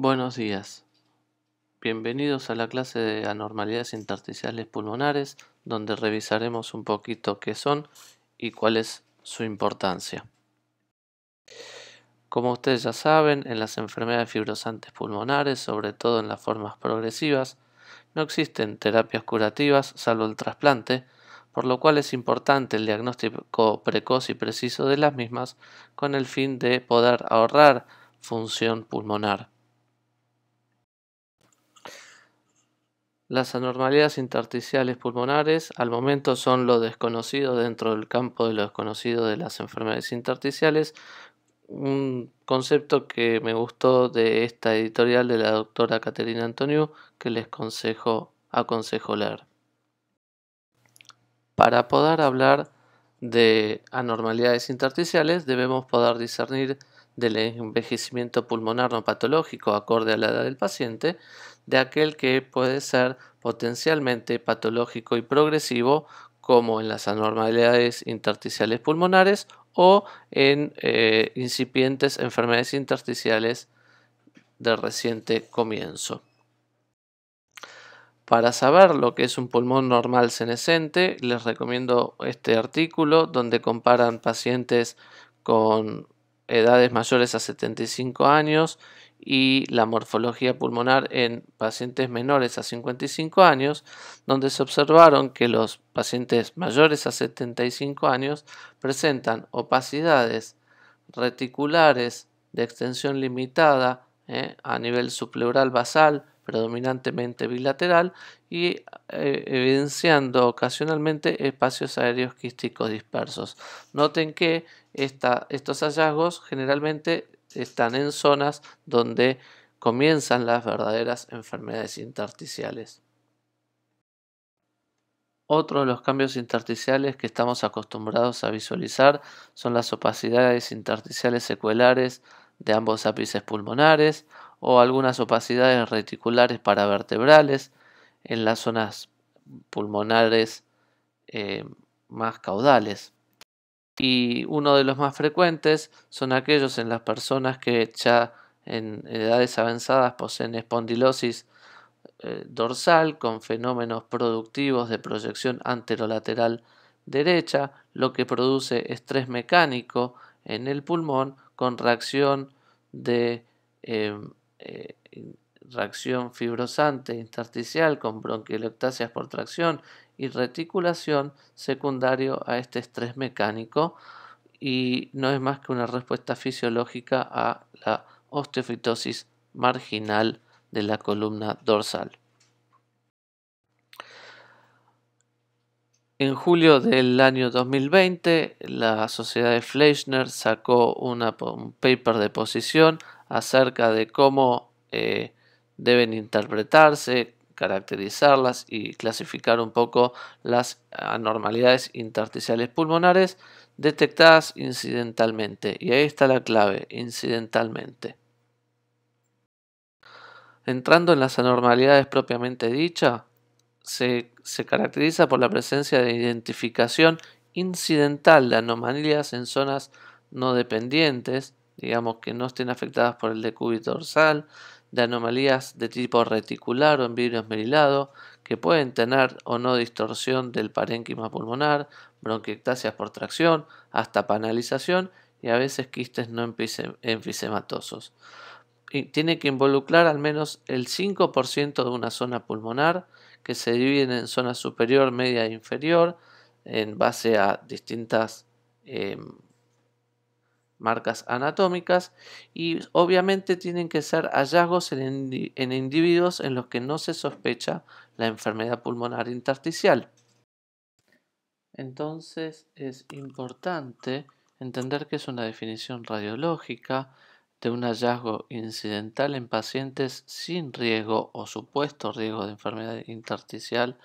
Buenos días. Bienvenidos a la clase de anormalidades intersticiales pulmonares, donde revisaremos un poquito qué son y cuál es su importancia. Como ustedes ya saben, en las enfermedades fibrosantes pulmonares, sobre todo en las formas progresivas, no existen terapias curativas salvo el trasplante, por lo cual es importante el diagnóstico precoz y preciso de las mismas con el fin de poder ahorrar función pulmonar. Las anormalidades intersticiales pulmonares al momento son lo desconocido dentro del campo de lo desconocido de las enfermedades intersticiales. Un concepto que me gustó de esta editorial de la doctora Caterina Antonio que les aconsejo leer. Para poder hablar de anormalidades intersticiales debemos poder discernir del envejecimiento pulmonar no patológico acorde a la edad del paciente, de aquel que puede ser potencialmente patológico y progresivo, como en las anormalidades intersticiales pulmonares o en eh, incipientes enfermedades intersticiales de reciente comienzo. Para saber lo que es un pulmón normal senescente, les recomiendo este artículo donde comparan pacientes con edades mayores a 75 años y la morfología pulmonar en pacientes menores a 55 años, donde se observaron que los pacientes mayores a 75 años presentan opacidades reticulares de extensión limitada ¿eh? a nivel subpleural basal, predominantemente bilateral, y eh, evidenciando ocasionalmente espacios aéreos quísticos dispersos. Noten que estos hallazgos generalmente están en zonas donde comienzan las verdaderas enfermedades intersticiales. Otro de los cambios intersticiales que estamos acostumbrados a visualizar son las opacidades intersticiales secuelares de ambos ápices pulmonares o algunas opacidades reticulares paravertebrales en las zonas pulmonares eh, más caudales y uno de los más frecuentes son aquellos en las personas que ya en edades avanzadas poseen espondilosis eh, dorsal con fenómenos productivos de proyección anterolateral derecha, lo que produce estrés mecánico en el pulmón con reacción de eh, eh, reacción fibrosante intersticial con bronquiolectasias por tracción y reticulación secundario a este estrés mecánico y no es más que una respuesta fisiológica a la osteofitosis marginal de la columna dorsal. En julio del año 2020, la sociedad de Fleischner sacó un paper de posición acerca de cómo eh, deben interpretarse, caracterizarlas y clasificar un poco las anormalidades intersticiales pulmonares detectadas incidentalmente. Y ahí está la clave, incidentalmente. Entrando en las anormalidades propiamente dichas, se, se, caracteriza por la presencia de identificación incidental de anomalías en zonas no dependientes, digamos que no estén afectadas por el decúbito dorsal, de anomalías de tipo reticular o en vidrio esmerilado, que pueden tener o no distorsión del parénquima pulmonar, bronquiectasias por tracción, hasta panalización y a veces quistes no enfisematosos. Y tiene que involucrar al menos el 5% de una zona pulmonar que se divide en zona superior, media e inferior en base a distintas em, marcas anatómicas y obviamente tienen que ser hallazgos en, individuos en los que no se sospecha la enfermedad pulmonar intersticial. Entonces es importante entender que es una definición radiológica de un hallazgo incidental en pacientes sin riesgo o supuesto riesgo de enfermedad intersticial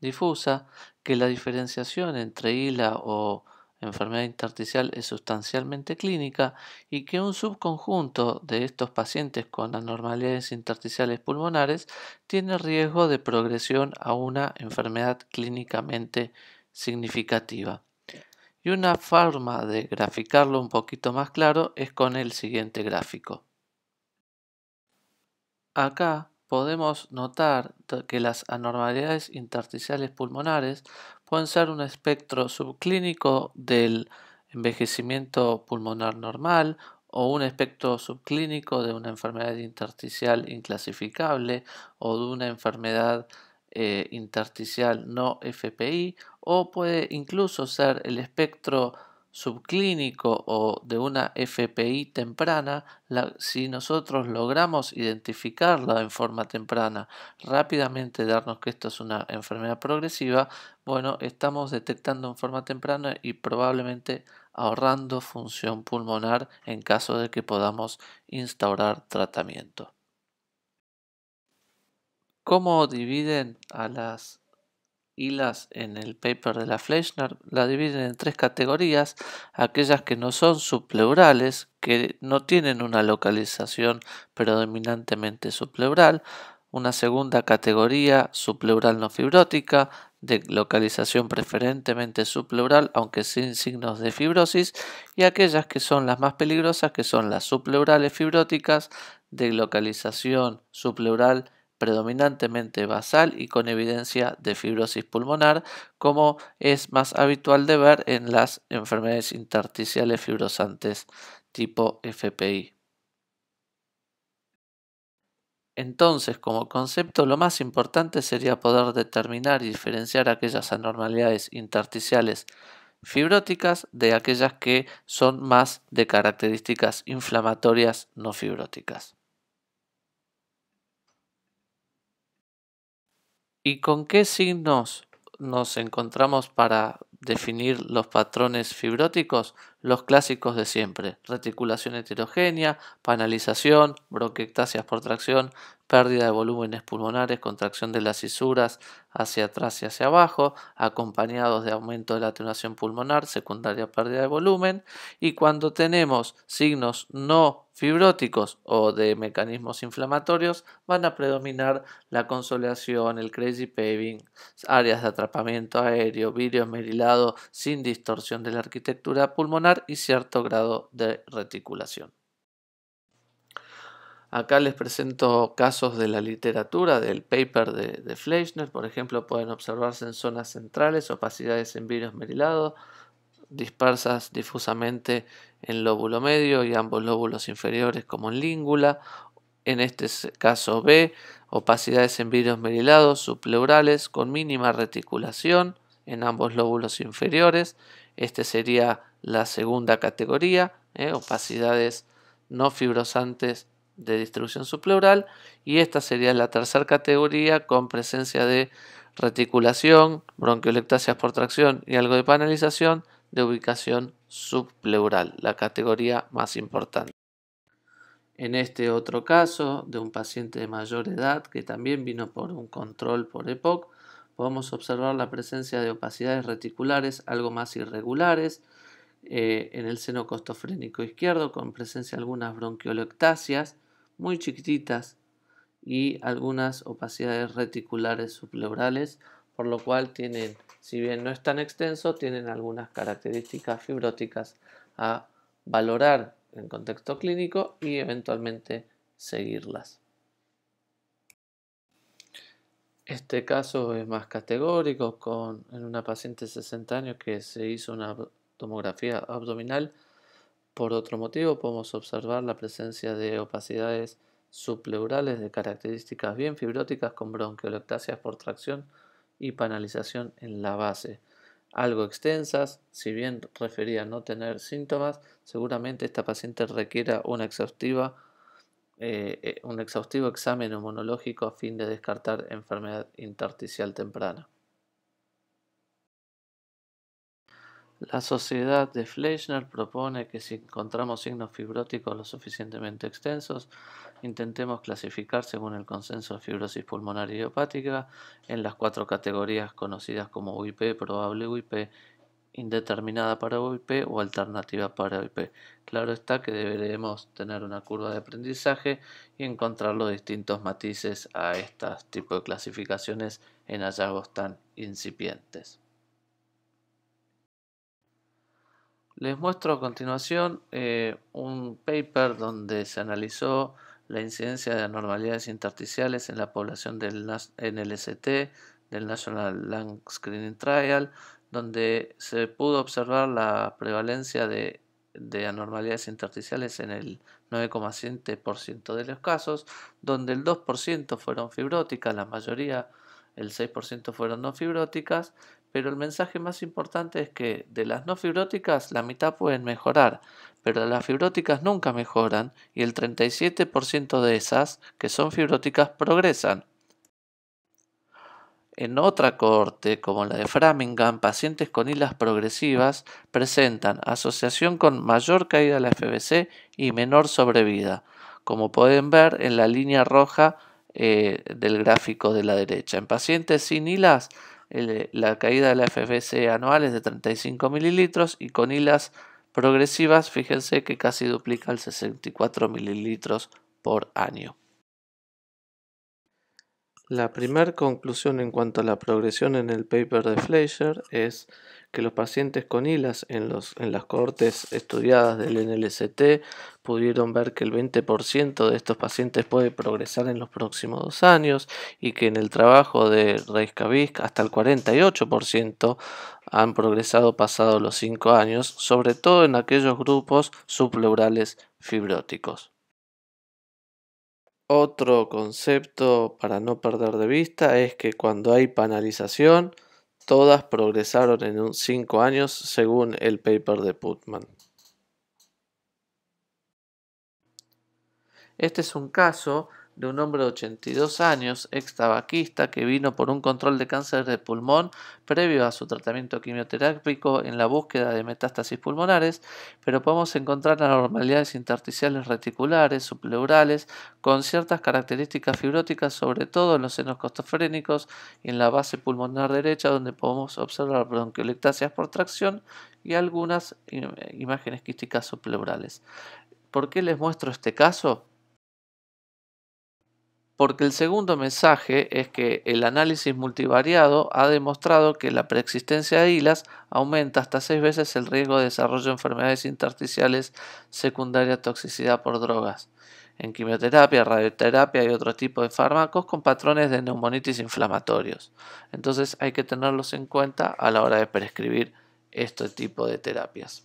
difusa, que la diferenciación entre hila o enfermedad intersticial es sustancialmente clínica y que un subconjunto de estos pacientes con anormalidades intersticiales pulmonares tiene riesgo de progresión a una enfermedad clínicamente significativa. Y una forma de graficarlo un poquito más claro es con el siguiente gráfico. Acá podemos notar que las anormalidades intersticiales pulmonares pueden ser un espectro subclínico del envejecimiento pulmonar normal o un espectro subclínico de una enfermedad intersticial inclasificable o de una enfermedad eh, intersticial no FPI o puede incluso ser el espectro subclínico o de una FPI temprana, si nosotros logramos identificarla en forma temprana, rápidamente darnos que esto es una enfermedad progresiva, bueno, estamos detectando en forma temprana y probablemente ahorrando función pulmonar en caso de que podamos instaurar tratamiento. ¿Cómo dividen a las y las en el paper de la Fleischner la dividen en tres categorías, aquellas que no son subpleurales, que no tienen una localización predominantemente subpleural, una segunda categoría subpleural no fibrótica, de localización preferentemente subpleural, aunque sin signos de fibrosis, y aquellas que son las más peligrosas, que son las subpleurales fibróticas, de localización subpleural predominantemente basal y con evidencia de fibrosis pulmonar, como es más habitual de ver en las enfermedades intersticiales fibrosantes tipo FPI. Entonces, como concepto, lo más importante sería poder determinar y diferenciar aquellas anormalidades intersticiales fibróticas de aquellas que son más de características inflamatorias no fibróticas. ¿Y con qué signos nos encontramos para definir los patrones fibróticos? los clásicos de siempre, reticulación heterogénea, panalización, bronquiectasias por tracción, pérdida de volúmenes pulmonares, contracción de las cisuras hacia atrás y hacia abajo, acompañados de aumento de la atenuación pulmonar, secundaria pérdida de volumen, y cuando tenemos signos no fibróticos o de mecanismos inflamatorios, van a predominar la consolidación, el crazy paving, áreas de atrapamiento aéreo, vidrio esmerilado sin distorsión de la arquitectura pulmonar, y cierto grado de reticulación. Acá les presento casos de la literatura, del paper de, Fleischner, por ejemplo, pueden observarse en zonas centrales opacidades en virus merilados, dispersas difusamente en lóbulo medio y ambos lóbulos inferiores como en língula, en este caso B, opacidades en virus merilados subpleurales con mínima reticulación en ambos lóbulos inferiores esta sería la segunda categoría, ¿eh? opacidades no fibrosantes de distribución subpleural. Y esta sería la tercera categoría con presencia de reticulación, bronquiolectasias por tracción y algo de panalización de ubicación subpleural, la categoría más importante. En este otro caso de un paciente de mayor edad que también vino por un control por EPOC, Vamos a observar la presencia de opacidades reticulares algo más irregulares eh, en el seno costofrénico izquierdo, con presencia de algunas bronquiolectasias muy chiquititas y algunas opacidades reticulares supleurales por lo cual tienen, si bien no es tan extenso, tienen algunas características fibróticas a valorar en contexto clínico y eventualmente seguirlas. Este caso es más categórico con, en una paciente de 60 años que se hizo una tomografía abdominal. Por otro motivo, podemos observar la presencia de opacidades subpleurales de características bien fibróticas con bronquiolectasias por tracción y panalización en la base. Algo extensas, si bien refería no tener síntomas, seguramente esta paciente requiera una exhaustiva eh, eh, un exhaustivo examen inmunológico a fin de descartar enfermedad intersticial temprana. La sociedad de Fleischner propone que si encontramos signos fibróticos lo suficientemente extensos, intentemos clasificar según el consenso de fibrosis pulmonar idiopática en las cuatro categorías conocidas como UIP, probable UIP indeterminada para OIP o alternativa para OIP. Claro está que deberemos tener una curva de aprendizaje y encontrar los distintos matices a este tipos de clasificaciones en hallazgos tan incipientes. Les muestro a continuación eh, un paper donde se analizó la incidencia de anormalidades intersticiales en la población del NLST, del National Lung Screening Trial, donde se pudo observar la prevalencia de, anormalidades intersticiales en el 9,7% de los casos, donde el 2% fueron fibróticas, la mayoría, el 6% fueron no fibróticas, pero el mensaje más importante es que de las no fibróticas la mitad pueden mejorar, pero las fibróticas nunca mejoran y el 37% de esas que son fibróticas progresan. En otra corte, como la de Framingham, pacientes con hilas progresivas presentan asociación con mayor caída de la FBC y menor sobrevida, como pueden ver en la línea roja eh, del gráfico de la derecha. En pacientes sin hilas, eh, la caída de la FBC anual es de 35 mililitros y con hilas progresivas, fíjense que casi duplica el 64 mililitros por año. La primera conclusión en cuanto a la progresión en el paper de Fleischer es que los pacientes con hilas en, los, en las cohortes estudiadas del NLST pudieron ver que el 20% de estos pacientes puede progresar en los próximos dos años y que en el trabajo de Reiskavisk hasta el 48% han progresado pasado los cinco años, sobre todo en aquellos grupos supleurales fibróticos. Otro concepto para no perder de vista es que cuando hay panalización todas progresaron en 5 años según el paper de Putman. Este es un caso de un hombre de 82 años, ex tabaquista, que vino por un control de cáncer de pulmón previo a su tratamiento quimioterápico en la búsqueda de metástasis pulmonares, pero podemos encontrar anormalidades intersticiales reticulares, supleurales, con ciertas características fibróticas, sobre todo en los senos costofrénicos y en la base pulmonar derecha, donde podemos observar bronquiolectasias por tracción y algunas imágenes quísticas supleurales. ¿Por qué les muestro este caso? porque el segundo mensaje es que el análisis multivariado ha demostrado que la preexistencia de hilas aumenta hasta seis veces el riesgo de desarrollo de enfermedades intersticiales secundarias a toxicidad por drogas, en quimioterapia, radioterapia y otro tipo de fármacos con patrones de neumonitis inflamatorios. Entonces hay que tenerlos en cuenta a la hora de prescribir este tipo de terapias.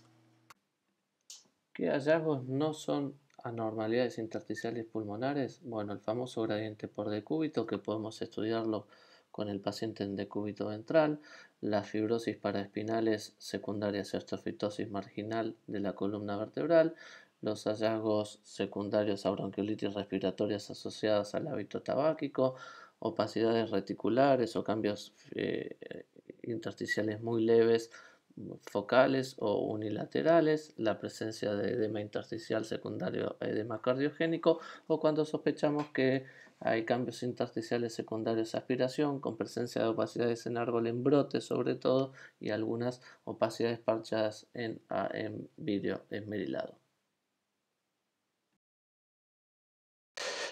¿Qué hallazgos no son anormalidades intersticiales pulmonares? Bueno, el famoso gradiente por decúbito que podemos estudiarlo con el paciente en decúbito ventral, las fibrosis paraespinales secundarias a estrofitosis marginal de la columna vertebral, los hallazgos secundarios a bronquiolitis respiratorias asociadas al hábito tabáquico, opacidades reticulares o cambios eh, intersticiales muy leves focales o unilaterales, la presencia de edema intersticial secundario edema cardiogénico o cuando sospechamos que hay cambios intersticiales secundarios a aspiración con presencia de opacidades en árbol en brote sobre todo y algunas opacidades parchadas en, ah, en vidrio esmerilado.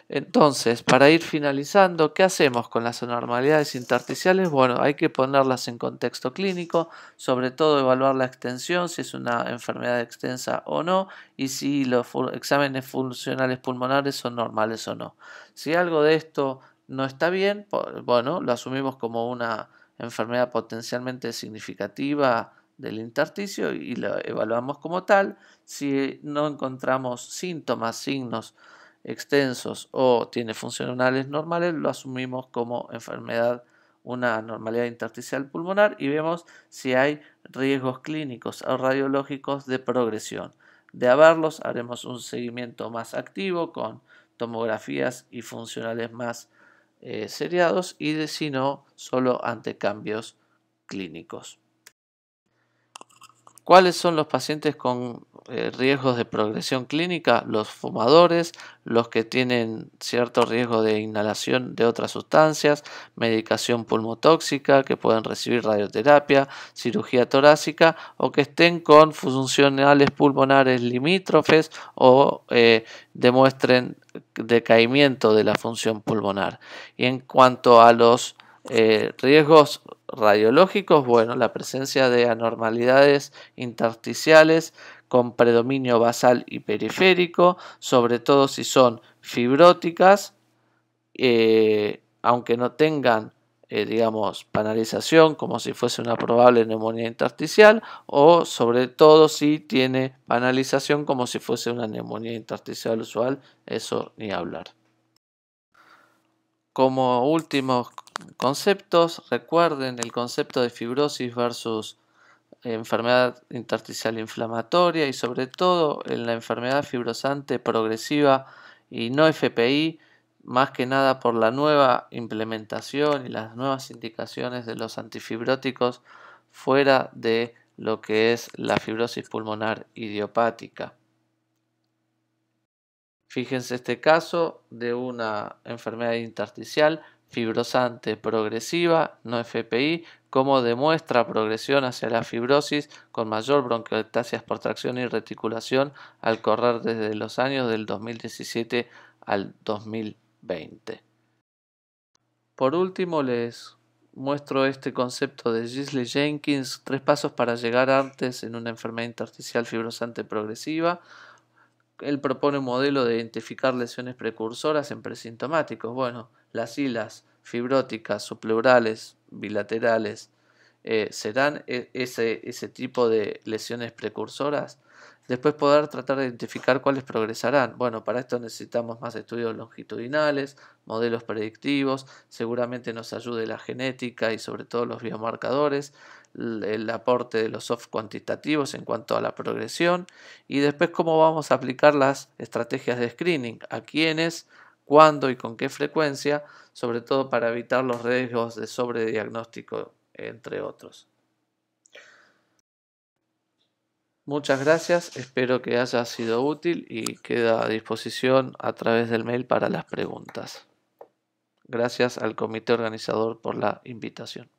Entonces, para ir finalizando, ¿qué hacemos con las anormalidades intersticiales? Bueno, hay que ponerlas en contexto clínico, sobre todo evaluar la extensión, si es una enfermedad extensa o no, y si los exámenes funcionales pulmonares son normales o no. Si algo de esto no está bien, bueno, lo asumimos como una enfermedad potencialmente significativa del intersticio y lo evaluamos como tal. Si no encontramos síntomas, signos, extensos o tiene funcionales normales, lo asumimos como enfermedad, una normalidad intersticial pulmonar y vemos si hay riesgos clínicos o radiológicos de progresión. De haberlos, haremos un seguimiento más activo con tomografías y funcionales más eh, seriados y de si no, solo ante cambios clínicos. ¿Cuáles son los pacientes con eh, riesgos de progresión clínica, los fumadores, los que tienen cierto riesgo de inhalación de otras sustancias, medicación pulmotóxica, que pueden recibir radioterapia, cirugía torácica o que estén con funcionales pulmonares limítrofes o eh, demuestren decaimiento de la función pulmonar. Y en cuanto a los eh, riesgos radiológicos, bueno, la presencia de anormalidades intersticiales con predominio basal y periférico, sobre todo si son fibróticas, eh, aunque no tengan, eh, digamos, panalización como si fuese una probable neumonía intersticial, o sobre todo si tiene panalización como si fuese una neumonía intersticial usual, eso ni hablar. Como últimos conceptos, recuerden el concepto de fibrosis versus enfermedad intersticial inflamatoria y sobre todo en la enfermedad fibrosante progresiva y no FPI, más que nada por la nueva implementación y las nuevas indicaciones de los antifibróticos fuera de lo que es la fibrosis pulmonar idiopática. Fíjense este caso de una enfermedad intersticial fibrosante progresiva, no FPI, como demuestra progresión hacia la fibrosis con mayor bronquiectasias por tracción y reticulación al correr desde los años del 2017 al 2020. Por último, les muestro este concepto de Gisley Jenkins, tres pasos para llegar antes en una enfermedad intersticial fibrosante progresiva. Él propone un modelo de identificar lesiones precursoras en presintomáticos. Bueno, las hilas fibróticas, supleurales, bilaterales eh, serán e, ese, ese tipo de lesiones precursoras. Después poder tratar de identificar cuáles progresarán. Bueno, para esto necesitamos más estudios longitudinales, modelos predictivos, seguramente nos ayude la genética y sobre todo los biomarcadores, el aporte de los soft cuantitativos en cuanto a la progresión y después cómo vamos a aplicar las estrategias de screening, a quienes cuándo y con qué frecuencia, sobre todo para evitar los riesgos de sobrediagnóstico, entre otros. Muchas gracias, espero que haya sido útil y queda a disposición a través del mail para las preguntas. Gracias al comité organizador por la invitación.